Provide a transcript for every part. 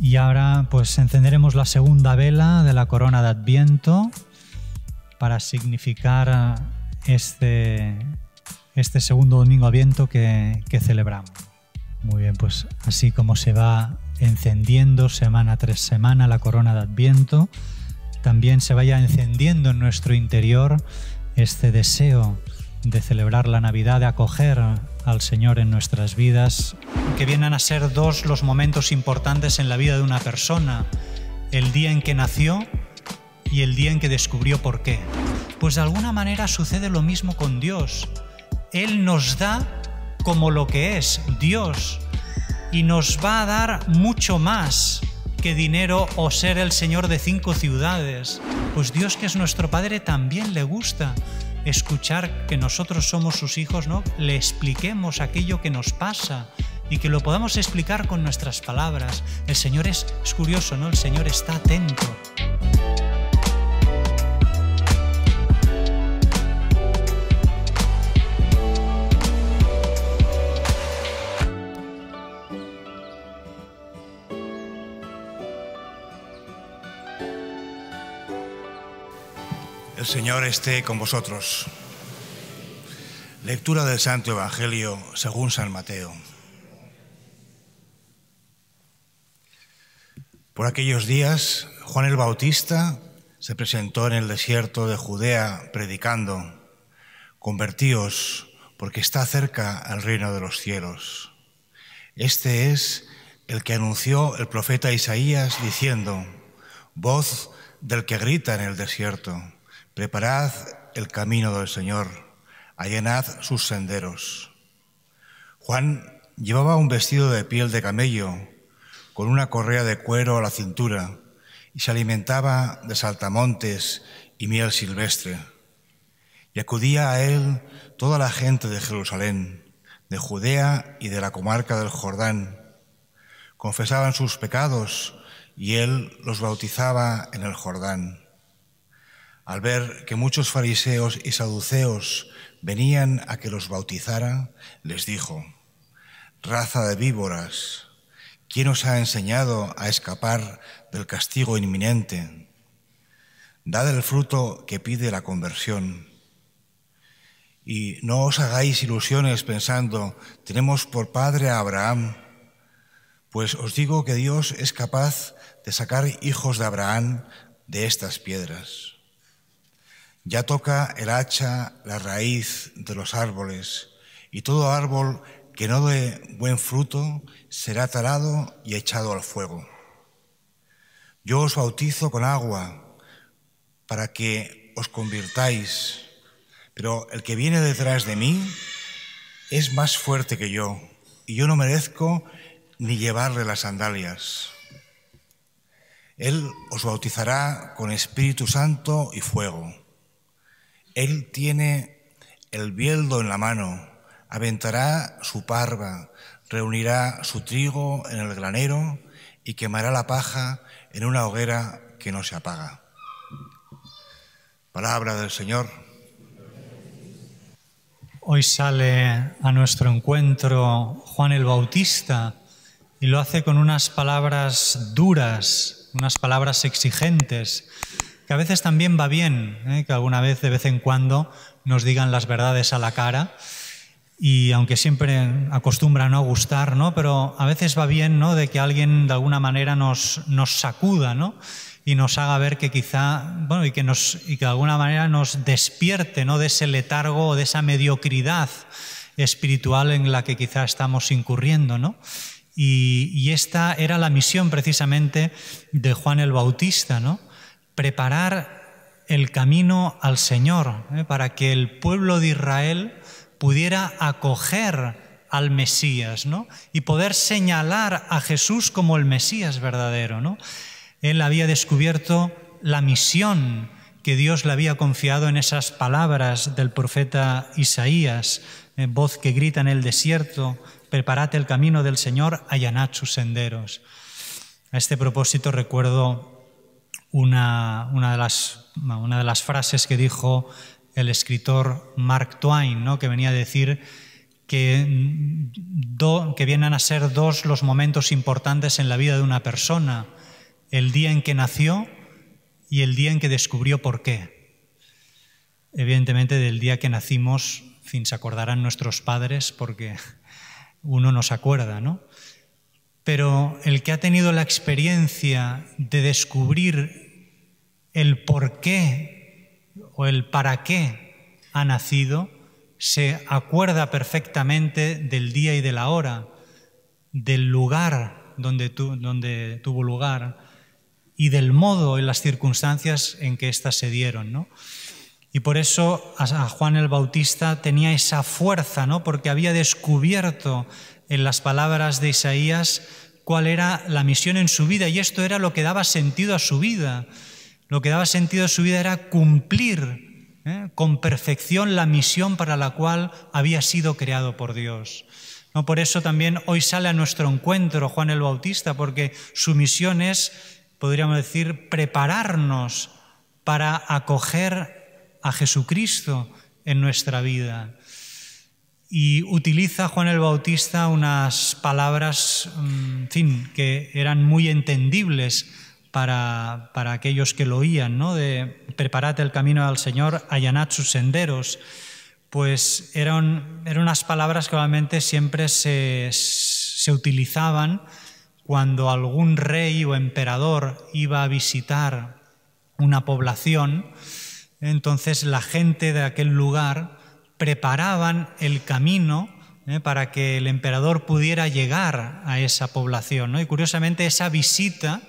Y ahora pues encenderemos la segunda vela de la corona de Adviento para significar eh, este, este segundo domingo Adviento que, que celebramos. Muy bien, pues así como se va encendiendo semana tras semana la corona de Adviento, también se vaya encendiendo en nuestro interior este deseo de celebrar la Navidad, de acoger al Señor en nuestras vidas, que vienen a ser dos los momentos importantes en la vida de una persona, el día en que nació y el día en que descubrió por qué. Pues de alguna manera sucede lo mismo con Dios. Él nos da como lo que es Dios y nos va a dar mucho más que dinero o ser el Señor de cinco ciudades. Pues Dios que es nuestro Padre también le gusta escuchar que nosotros somos sus hijos, ¿no? Le expliquemos aquello que nos pasa y que lo podamos explicar con nuestras palabras. El Señor es, curioso, ¿no? El Señor está atento. El Señor esté con vosotros. Lectura del Santo Evangelio según San Mateo. Por aquellos días, Juan el Bautista se presentó en el desierto de Judea predicando, convertíos porque está cerca el reino de los cielos. Este es el que anunció el profeta Isaías diciendo, voz del que grita en el desierto Preparad el camino del Señor, allanad sus senderos. Juan llevaba un vestido de piel de camello, con una correa de cuero a la cintura, y se alimentaba de saltamontes y miel silvestre. Y acudía a él toda la gente de Jerusalén, de Judea y de la comarca del Jordán. Confesaban sus pecados y él los bautizaba en el Jordán al ver que muchos fariseos y saduceos venían a que los bautizara, les dijo, Raza de víboras, ¿quién os ha enseñado a escapar del castigo inminente? Dad el fruto que pide la conversión. Y no os hagáis ilusiones pensando, tenemos por padre a Abraham, pues os digo que Dios es capaz de sacar hijos de Abraham de estas piedras. Ya toca el hacha la raíz de los árboles, y todo árbol que no dé buen fruto será talado y echado al fuego. Yo os bautizo con agua para que os convirtáis, pero el que viene detrás de mí es más fuerte que yo, y yo no merezco ni llevarle las sandalias. Él os bautizará con Espíritu Santo y fuego. Él tiene el bieldo en la mano, aventará su parva, reunirá su trigo en el granero y quemará la paja en una hoguera que no se apaga. Palabra del Señor. Hoy sale a nuestro encuentro Juan el Bautista y lo hace con unas palabras duras, unas palabras exigentes que a veces también va bien, ¿eh? que alguna vez de vez en cuando nos digan las verdades a la cara. Y aunque siempre acostumbra no gustar, ¿no? Pero a veces va bien, ¿no? De que alguien de alguna manera nos, nos sacuda, ¿no? Y nos haga ver que quizá, bueno, y que, nos, y que de alguna manera nos despierte, ¿no? De ese letargo o de esa mediocridad espiritual en la que quizá estamos incurriendo, ¿no? Y, y esta era la misión precisamente de Juan el Bautista, ¿no? preparar el camino al Señor, ¿eh? para que el pueblo de Israel pudiera acoger al Mesías, Y poder señalar a Jesús como el Mesías verdadero, ¿no? Él había descubierto la misión que Dios le había confiado en esas palabras del profeta Isaías, ¿eh? voz que grita en el desierto, preparate el camino del Señor, allanad sus senderos. A este propósito recuerdo una, de las, frases que dijo el escritor Mark Twain, que venía a decir que, vienen a ser dos los momentos importantes en la vida de una persona, el día en que nació y el día en que descubrió por qué. Evidentemente del día que nacimos, fin, se acordarán nuestros padres porque uno no se acuerda, ¿no? pero el que ha tenido la experiencia de descubrir el por qué o el para qué ha nacido, se acuerda perfectamente del día y de la hora, del lugar donde, donde tuvo lugar y del modo y las circunstancias en que éstas se dieron. Y por eso a Juan el Bautista tenía esa fuerza, ¿no? porque había descubierto en las palabras de Isaías cuál era la misión en su vida y esto era lo que daba sentido a su vida. Lo que daba sentido a su vida era cumplir ¿eh? con perfección la misión para la cual había sido creado por Dios. ¿No? Por eso también hoy sale a nuestro encuentro Juan el Bautista, porque su misión es, podríamos decir, prepararnos para acoger a Jesucristo en nuestra vida. Y utiliza Juan el Bautista unas palabras, mm, fin, que eran muy entendibles para, aquellos que lo oían, ¿no? De preparad el camino al Señor, allanad sus senderos. Pues eran, unas palabras que obviamente siempre se, se utilizaban cuando algún rey o emperador iba a visitar una población, entonces la gente de aquel lugar preparaban el camino ¿eh? para que el emperador pudiera llegar a esa población. Y curiosamente esa visita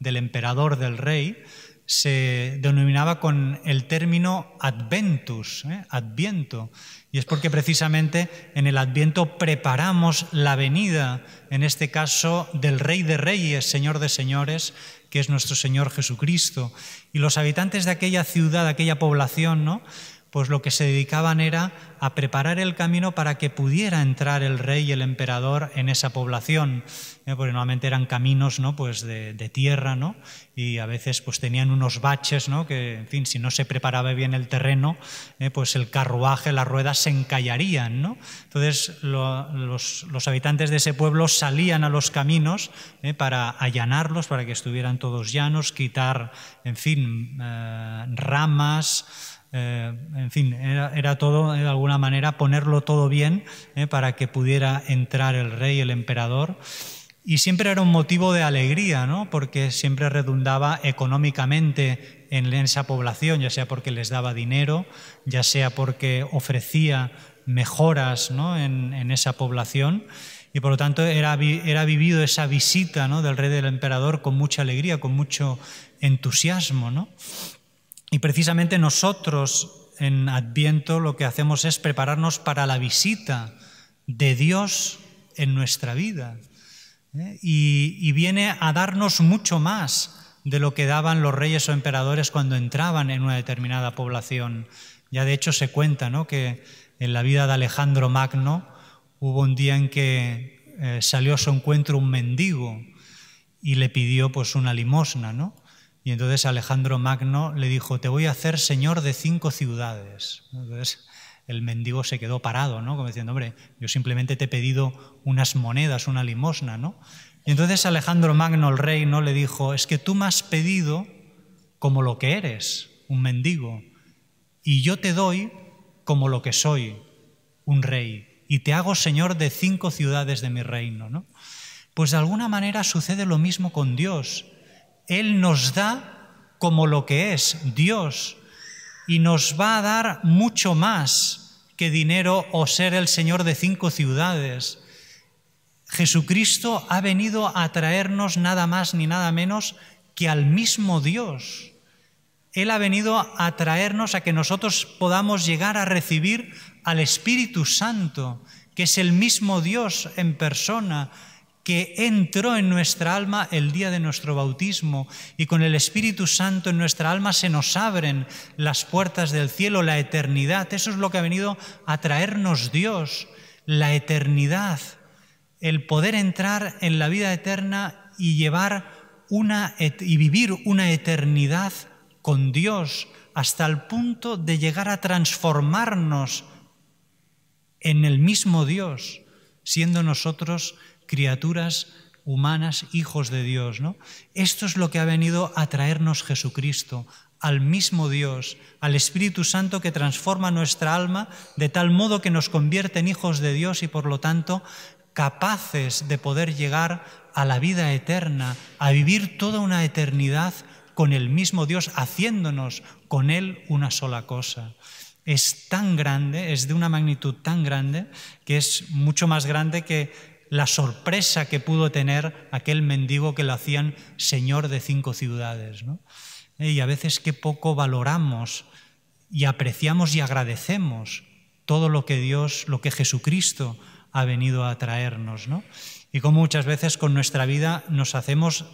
del emperador, del rey, se denominaba con el término adventus, ¿eh? adviento, y es porque precisamente en el adviento preparamos la venida, en este caso, del Rey de Reyes, Señor de Señores, que es nuestro Señor Jesucristo. Y los habitantes de aquella ciudad, de aquella población, ¿no? pues lo que se dedicaban era a preparar el camino para que pudiera entrar el rey y el emperador en esa población, ¿eh? porque normalmente eran caminos ¿no? pues de, tierra ¿no? y a veces pues tenían unos baches ¿no? que, en fin, si no se preparaba bien el terreno, ¿eh? pues el carruaje, las ruedas se encallarían. ¿no? Entonces los, habitantes de ese pueblo salían a los caminos ¿eh? para allanarlos, para que estuvieran todos llanos, quitar, en fin, ramas, eh, en fin, era, todo, eh, de alguna manera, ponerlo todo bien eh, para que pudiera entrar el rey, el emperador. Y siempre era un motivo de alegría, ¿no? porque siempre redundaba económicamente en esa población, ya sea porque les daba dinero, ya sea porque ofrecía mejoras ¿no? en, esa población y por lo tanto era, era vivido esa visita del rey del emperador con mucha alegría, con mucho entusiasmo. ¿no? Y precisamente nosotros en Adviento lo que hacemos es prepararnos para la visita de Dios en nuestra vida. ¿eh? Y, viene a darnos mucho más de lo que daban los reyes o emperadores cuando entraban en una determinada población. Ya de hecho se cuenta ¿no? que en la vida de Alejandro Magno hubo un día en que eh, salió a su encuentro un mendigo y le pidió pues una limosna. ¿no? Y entonces Alejandro Magno le dijo, te voy a hacer señor de cinco ciudades. Entonces el mendigo se quedó parado, ¿no? Como diciendo, hombre, yo simplemente te he pedido unas monedas, una limosna, ¿no? Y entonces Alejandro Magno, el rey, ¿no? Le dijo, es que tú me has pedido como lo que eres, un mendigo, y yo te doy como lo que soy, un rey, y te hago señor de cinco ciudades de mi reino, ¿no? Pues de alguna manera sucede lo mismo con Dios. Él nos da como lo que es Dios y nos va a dar mucho más que dinero o ser el Señor de cinco ciudades. Jesucristo ha venido a traernos nada más ni nada menos que al mismo Dios. Él ha venido a traernos a que nosotros podamos llegar a recibir al Espíritu Santo, que es el mismo Dios en persona, que entró en nuestra alma el día de nuestro bautismo y con el Espíritu Santo en nuestra alma se nos abren las puertas del cielo, la eternidad. Eso es lo que ha venido a traernos Dios, la eternidad, el poder entrar en la vida eterna y llevar una y vivir una eternidad con Dios hasta el punto de llegar a transformarnos en el mismo Dios, siendo nosotros criaturas humanas, hijos de Dios. ¿no? Esto es lo que ha venido a traernos Jesucristo, al mismo Dios, al Espíritu Santo que transforma nuestra alma de tal modo que nos convierte en hijos de Dios y por lo tanto capaces de poder llegar a la vida eterna, a vivir toda una eternidad con el mismo Dios, haciéndonos con Él una sola cosa. Es tan grande, es de una magnitud tan grande, que es mucho más grande que la sorpresa que pudo tener aquel mendigo que lo hacían señor de cinco ciudades. Eh, y a veces qué poco valoramos y apreciamos y agradecemos todo lo que Dios, lo que Jesucristo ha venido a traernos. Y cómo muchas veces con nuestra vida nos hacemos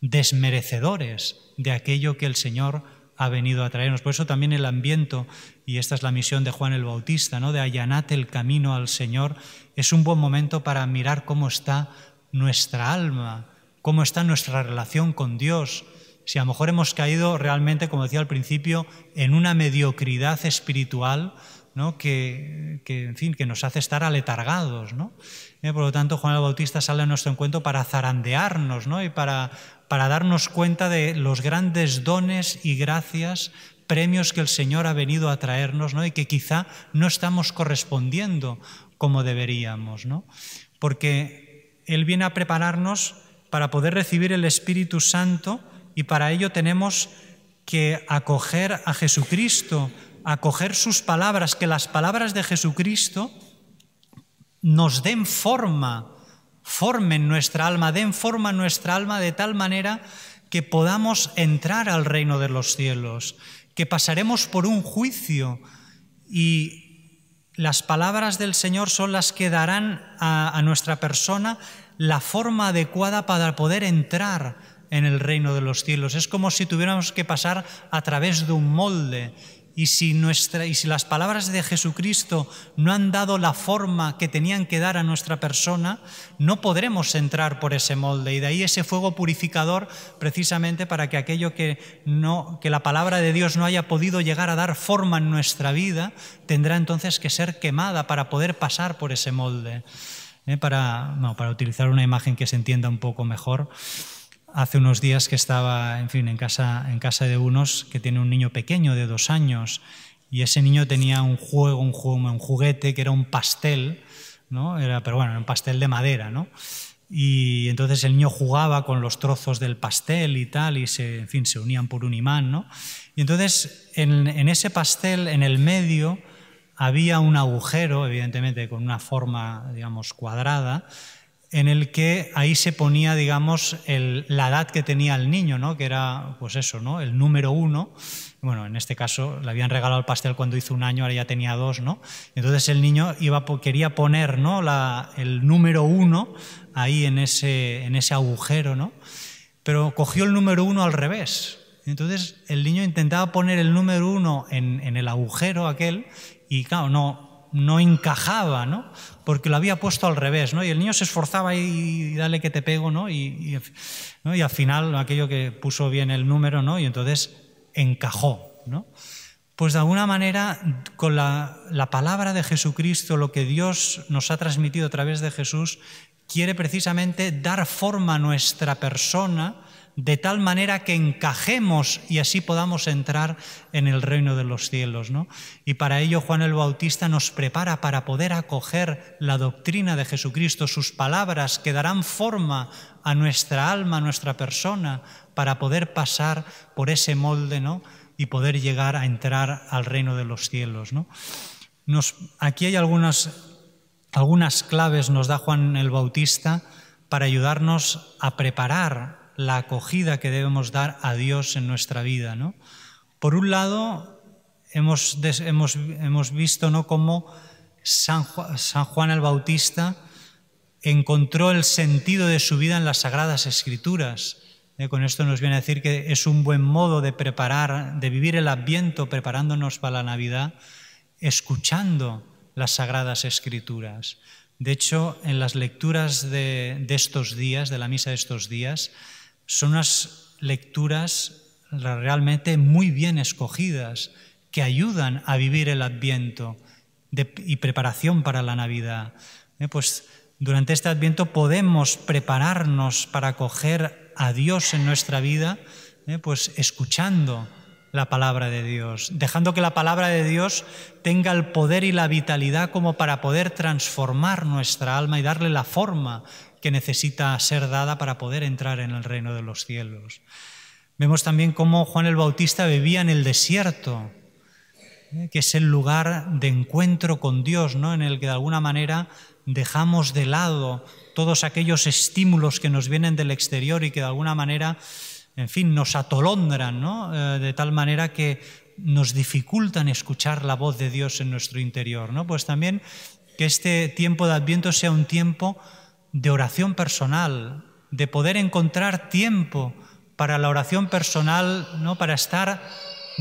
desmerecedores de aquello que el Señor ha venido a traernos. Por eso también el ambiente, y esta es la misión de Juan el Bautista, ¿no? de allanar el camino al Señor, es un buen momento para mirar cómo está nuestra alma, cómo está nuestra relación con Dios. Si a lo mejor hemos caído realmente, como decía al principio, en una mediocridad espiritual, que, en fin, que nos hace estar aletargados. ¿no? Eh, por lo tanto, Juan el Bautista sale a nuestro encuentro para zarandearnos ¿no? y para, para darnos cuenta de los grandes dones y gracias premios que el Señor ha venido a traernos ¿no? y que quizá no estamos correspondiendo como deberíamos, ¿no? porque Él viene a prepararnos para poder recibir el Espíritu Santo y para ello tenemos que acoger a Jesucristo acoger sus palabras, que las palabras de Jesucristo nos den forma, formen nuestra alma, den forma a nuestra alma de tal manera que podamos entrar al reino de los cielos, que pasaremos por un juicio y las palabras del Señor son las que darán a, a nuestra persona la forma adecuada para poder entrar en el reino de los cielos. Es como si tuviéramos que pasar a través de un molde y si, nuestra, y si las palabras de Jesucristo no han dado la forma que tenían que dar a nuestra persona, no podremos entrar por ese molde. Y de ahí ese fuego purificador, precisamente para que aquello que, no, que la palabra de Dios no haya podido llegar a dar forma en nuestra vida, tendrá entonces que ser quemada para poder pasar por ese molde. Eh, para, para utilizar una imagen que se entienda un poco mejor hace unos días que estaba, en fin, en casa, de unos que tienen un niño pequeño de dos años y ese niño tenía un juego, un, juguete que era un pastel, ¿no? Era, pero bueno, era un pastel de madera, ¿no? Y entonces el niño jugaba con los trozos del pastel y tal, y se, en fin, se unían por un imán, Y entonces en, ese pastel, en el medio, había un agujero, evidentemente con una forma, digamos, cuadrada, en el que ahí se ponía, digamos, la edad que tenía el niño, ¿no? que era, pues eso, ¿no? el número uno. Bueno, en este caso le habían regalado el pastel cuando hizo un año, ahora ya tenía dos, ¿no? Entonces el niño iba, quería poner ¿no? la, el número uno ahí en ese, en ese agujero, ¿no? Pero cogió el número uno al revés. Entonces el niño intentaba poner el número uno en, en el agujero aquel y claro, no, no encajaba, Porque lo había puesto al revés, ¿no? Y el niño se esforzaba y, dale que te pego, ¿no? Y, al final aquello que puso bien el número, ¿no? Y entonces encajó, ¿no? Pues de alguna manera, con la, la palabra de Jesucristo, lo que Dios nos ha transmitido a través de Jesús, quiere precisamente dar forma a nuestra persona de tal manera que encajemos y así podamos entrar en el reino de los cielos. ¿no? Y para ello Juan el Bautista nos prepara para poder acoger la doctrina de Jesucristo, sus palabras que darán forma a nuestra alma, a nuestra persona, para poder pasar por ese molde ¿no? y poder llegar a entrar al reino de los cielos. aquí hay algunas, algunas claves, nos da Juan el Bautista, para ayudarnos a preparar la acogida que debemos dar a Dios en nuestra vida. ¿no? Por un lado, hemos, visto ¿no? cómo San, Juan el Bautista encontró el sentido de su vida en las Sagradas Escrituras. ¿eh? con esto nos viene a decir que es un buen modo de preparar, de vivir el Adviento preparándonos para la Navidad, escuchando las Sagradas Escrituras. De hecho, en las lecturas de estos días, de la misa de estos días, son unas lecturas realmente muy bien escogidas que ayudan a vivir el adviento y preparación para la Navidad. Eh, pues durante este adviento podemos prepararnos para acoger a Dios en nuestra vida, eh, pues escuchando la palabra de Dios, dejando que la palabra de Dios tenga el poder y la vitalidad como para poder transformar nuestra alma y darle la forma que necesita ser dada para poder entrar en el reino de los cielos. Vemos también cómo Juan el Bautista vivía en el desierto, ¿eh? que es el lugar de encuentro con Dios, ¿no? en el que de alguna manera dejamos de lado todos aquellos estímulos que nos vienen del exterior y que de alguna manera, en fin, nos atolondran, eh, de tal manera que nos dificultan escuchar la voz de Dios en nuestro interior. ¿no? Pues también que este tiempo de Adviento sea un tiempo de oración personal, de poder encontrar tiempo para la oración personal, ¿no? para estar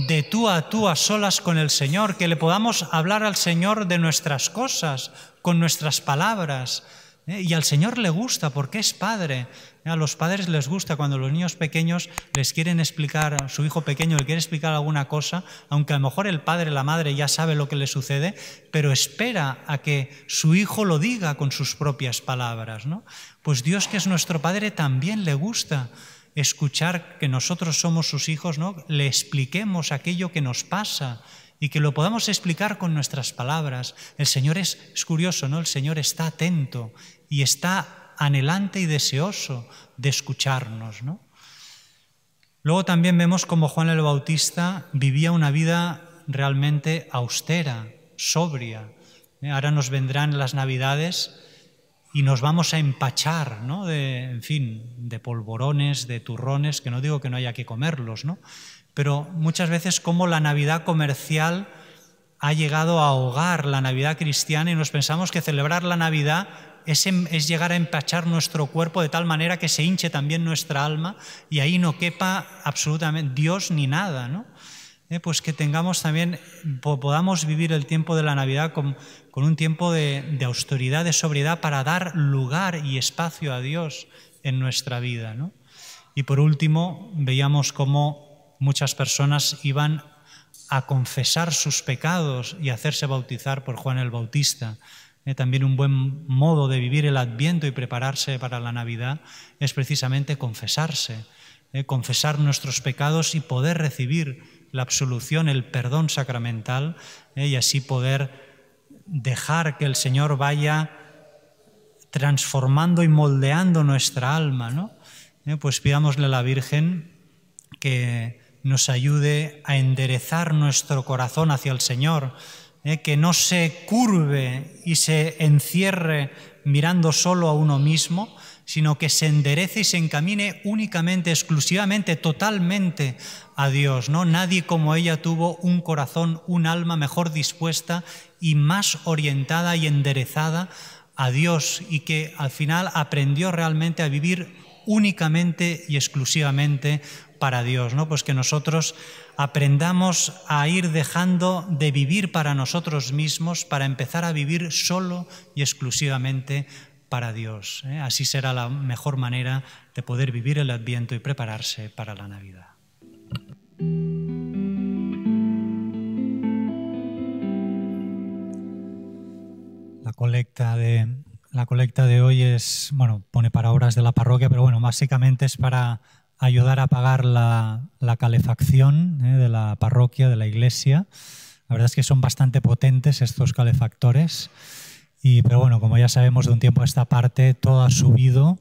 de tú a tú a solas con el Señor, que le podamos hablar al Señor de nuestras cosas, con nuestras palabras. ¿eh? Y al Señor le gusta porque es Padre, a los padres les gusta cuando los niños pequeños les quieren explicar, su hijo pequeño le quiere explicar alguna cosa, aunque a lo mejor el padre, la madre ya sabe lo que le sucede, pero espera a que su hijo lo diga con sus propias palabras. ¿no? Pues Dios, que es nuestro Padre, también le gusta escuchar que nosotros somos sus hijos, ¿no? le expliquemos aquello que nos pasa y que lo podamos explicar con nuestras palabras. El Señor es, es curioso, ¿no? El Señor está atento y está anhelante y deseoso de escucharnos. Luego también vemos cómo Juan el Bautista vivía una vida realmente austera, sobria. Eh, ahora nos vendrán las navidades y nos vamos a empachar, ¿no? De, en fin, de polvorones, de turrones, que no digo que no haya que comerlos, ¿no? Pero muchas veces como la Navidad comercial ha llegado a ahogar la Navidad cristiana y nos pensamos que celebrar la Navidad Em, es, llegar a empachar nuestro cuerpo de tal manera que se hinche también nuestra alma y ahí no quepa absolutamente Dios ni nada, ¿no? Eh, pues que tengamos también, podamos vivir el tiempo de la Navidad con, un tiempo de, de, austeridad, de sobriedad para dar lugar y espacio a Dios en nuestra vida, ¿no? Y por último, veíamos cómo muchas personas iban a confesar sus pecados y hacerse bautizar por Juan el Bautista. Eh, también un buen modo de vivir el adviento y prepararse para la Navidad es precisamente confesarse, eh, confesar nuestros pecados y poder recibir la absolución, el perdón sacramental eh, y así poder dejar que el Señor vaya transformando y moldeando nuestra alma. ¿no? pues pidámosle a la Virgen que nos ayude a enderezar nuestro corazón hacia el Señor, ¿eh? que no se curve y se encierre mirando solo a uno mismo, sino que se enderece y se encamine únicamente, exclusivamente, totalmente a Dios. ¿no? Nadie como ella tuvo un corazón, un alma mejor dispuesta y más orientada y enderezada a Dios y que al final aprendió realmente a vivir únicamente y exclusivamente para Dios, ¿no? Pues que nosotros aprendamos a ir dejando de vivir para nosotros mismos para empezar a vivir solo y exclusivamente para Dios. ¿eh? Así será la mejor manera de poder vivir el Adviento y prepararse para la Navidad. La colecta de la colecta de hoy es, bueno, pone para obras de la parroquia, pero bueno, básicamente es para ayudar a pagar la, la calefacción ¿eh? de la parroquia, de la iglesia. La verdad es que son bastante potentes estos calefactores. Y, pero bueno, como ya sabemos, de un tiempo a esta parte todo ha subido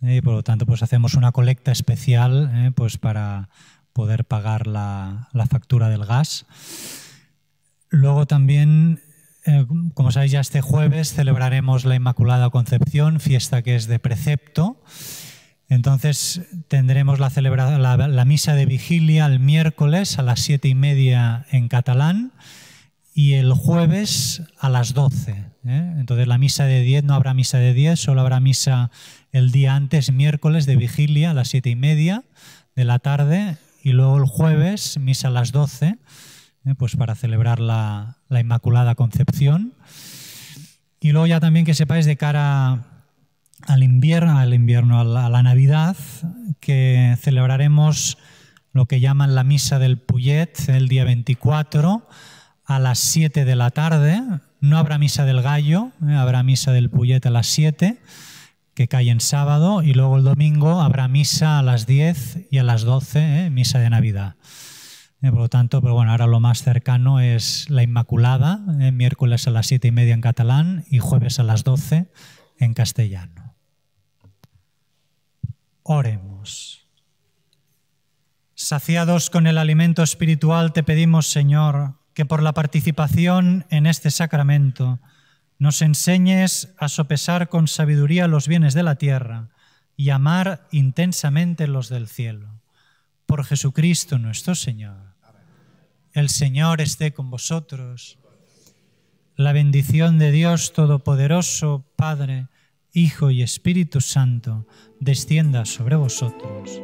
¿eh? y por lo tanto pues hacemos una colecta especial ¿eh? pues para poder pagar la, la, factura del gas. Luego también eh, como sabéis ya este jueves celebraremos la Inmaculada Concepción, fiesta que es de precepto. Entonces tendremos la, la, misa de vigilia el miércoles a las siete y media en catalán y el jueves a las doce. ¿eh? Entonces la misa de diez no habrá misa de diez, solo habrá misa el día antes, miércoles de vigilia a las siete y media de la tarde y luego el jueves misa a las doce. Eh, pues para celebrar la, Inmaculada Concepción. Y luego ya también que sepáis de cara al invierno, al invierno, a la, Navidad, que celebraremos lo que llaman la misa del Puyet el día 24 a las 7 de la tarde. No habrá misa del gallo, eh, habrá misa del Puyet a las 7, que cae en sábado, y luego el domingo habrá misa a las 10 y a las 12, eh, misa de Navidad. Eh, por lo tanto, pero bueno, ahora lo más cercano es La Inmaculada, eh, miércoles a las siete y media en catalán y jueves a las doce en castellano. Oremos. Saciados con el alimento espiritual, te pedimos, Señor, que por la participación en este sacramento nos enseñes a sopesar con sabiduría los bienes de la tierra y amar intensamente los del cielo. Por Jesucristo nuestro Señor. El Señor esté con vosotros. La bendición de Dios Todopoderoso, Padre, Hijo y Espíritu Santo, descienda sobre vosotros.